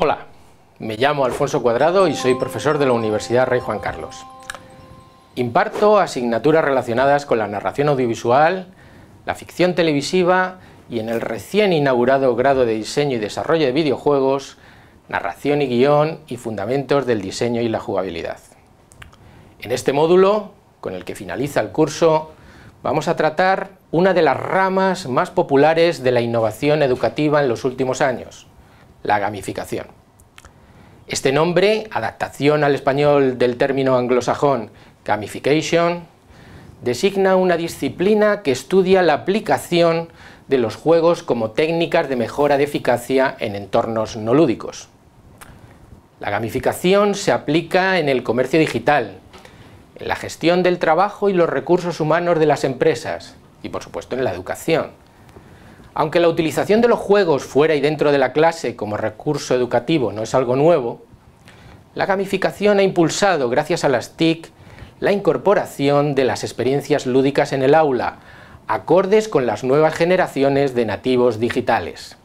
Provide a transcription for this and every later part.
Hola, me llamo Alfonso Cuadrado y soy profesor de la Universidad Rey Juan Carlos. Imparto asignaturas relacionadas con la narración audiovisual, la ficción televisiva y en el recién inaugurado grado de diseño y desarrollo de videojuegos, narración y guión y fundamentos del diseño y la jugabilidad. En este módulo, con el que finaliza el curso, vamos a tratar una de las ramas más populares de la innovación educativa en los últimos años, la gamificación. Este nombre, adaptación al español del término anglosajón gamification, designa una disciplina que estudia la aplicación de los juegos como técnicas de mejora de eficacia en entornos no lúdicos. La gamificación se aplica en el comercio digital, en la gestión del trabajo y los recursos humanos de las empresas y por supuesto en la educación, aunque la utilización de los juegos fuera y dentro de la clase como recurso educativo no es algo nuevo, la gamificación ha impulsado, gracias a las TIC, la incorporación de las experiencias lúdicas en el aula, acordes con las nuevas generaciones de nativos digitales.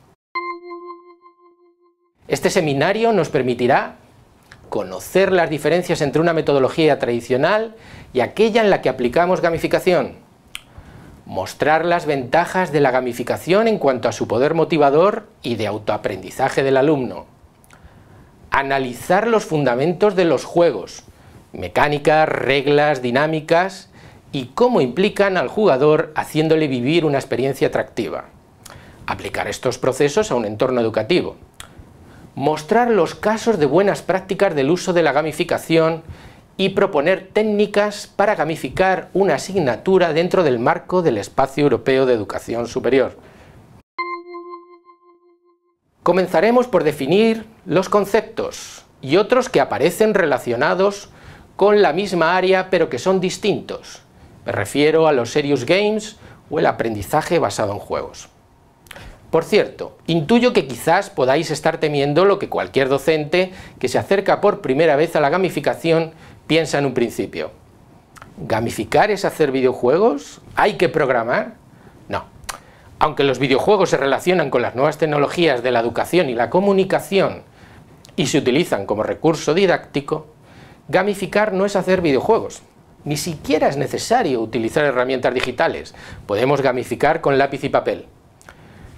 Este seminario nos permitirá conocer las diferencias entre una metodología tradicional y aquella en la que aplicamos gamificación, mostrar las ventajas de la gamificación en cuanto a su poder motivador y de autoaprendizaje del alumno, analizar los fundamentos de los juegos, mecánicas, reglas, dinámicas y cómo implican al jugador haciéndole vivir una experiencia atractiva, aplicar estos procesos a un entorno educativo, mostrar los casos de buenas prácticas del uso de la gamificación y proponer técnicas para gamificar una asignatura dentro del marco del Espacio Europeo de Educación Superior. Comenzaremos por definir los conceptos y otros que aparecen relacionados con la misma área pero que son distintos. Me refiero a los serious games o el aprendizaje basado en juegos. Por cierto, intuyo que quizás podáis estar temiendo lo que cualquier docente que se acerca por primera vez a la gamificación piensa en un principio, ¿gamificar es hacer videojuegos? ¿Hay que programar? No. Aunque los videojuegos se relacionan con las nuevas tecnologías de la educación y la comunicación y se utilizan como recurso didáctico, gamificar no es hacer videojuegos. Ni siquiera es necesario utilizar herramientas digitales. Podemos gamificar con lápiz y papel.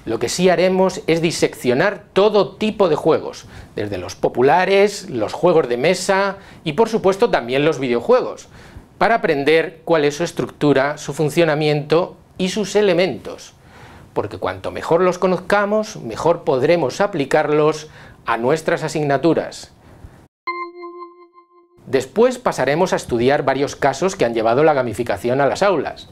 Lo que sí haremos es diseccionar todo tipo de juegos, desde los populares, los juegos de mesa y por supuesto también los videojuegos, para aprender cuál es su estructura, su funcionamiento y sus elementos, porque cuanto mejor los conozcamos, mejor podremos aplicarlos a nuestras asignaturas. Después pasaremos a estudiar varios casos que han llevado la gamificación a las aulas,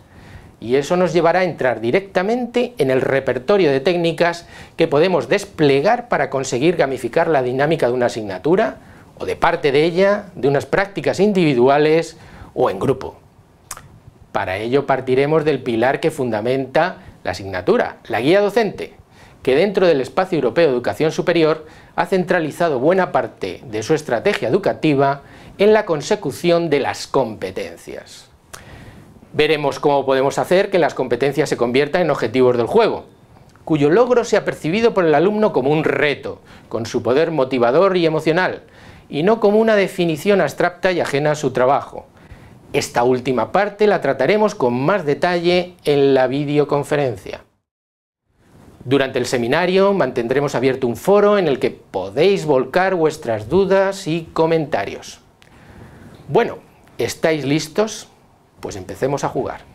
y eso nos llevará a entrar directamente en el repertorio de técnicas que podemos desplegar para conseguir gamificar la dinámica de una asignatura o de parte de ella, de unas prácticas individuales o en grupo. Para ello partiremos del pilar que fundamenta la asignatura, la guía docente, que dentro del espacio europeo de educación superior ha centralizado buena parte de su estrategia educativa en la consecución de las competencias. Veremos cómo podemos hacer que las competencias se conviertan en objetivos del juego, cuyo logro sea percibido por el alumno como un reto, con su poder motivador y emocional, y no como una definición abstracta y ajena a su trabajo. Esta última parte la trataremos con más detalle en la videoconferencia. Durante el seminario mantendremos abierto un foro en el que podéis volcar vuestras dudas y comentarios. Bueno, ¿estáis listos? Pues empecemos a jugar.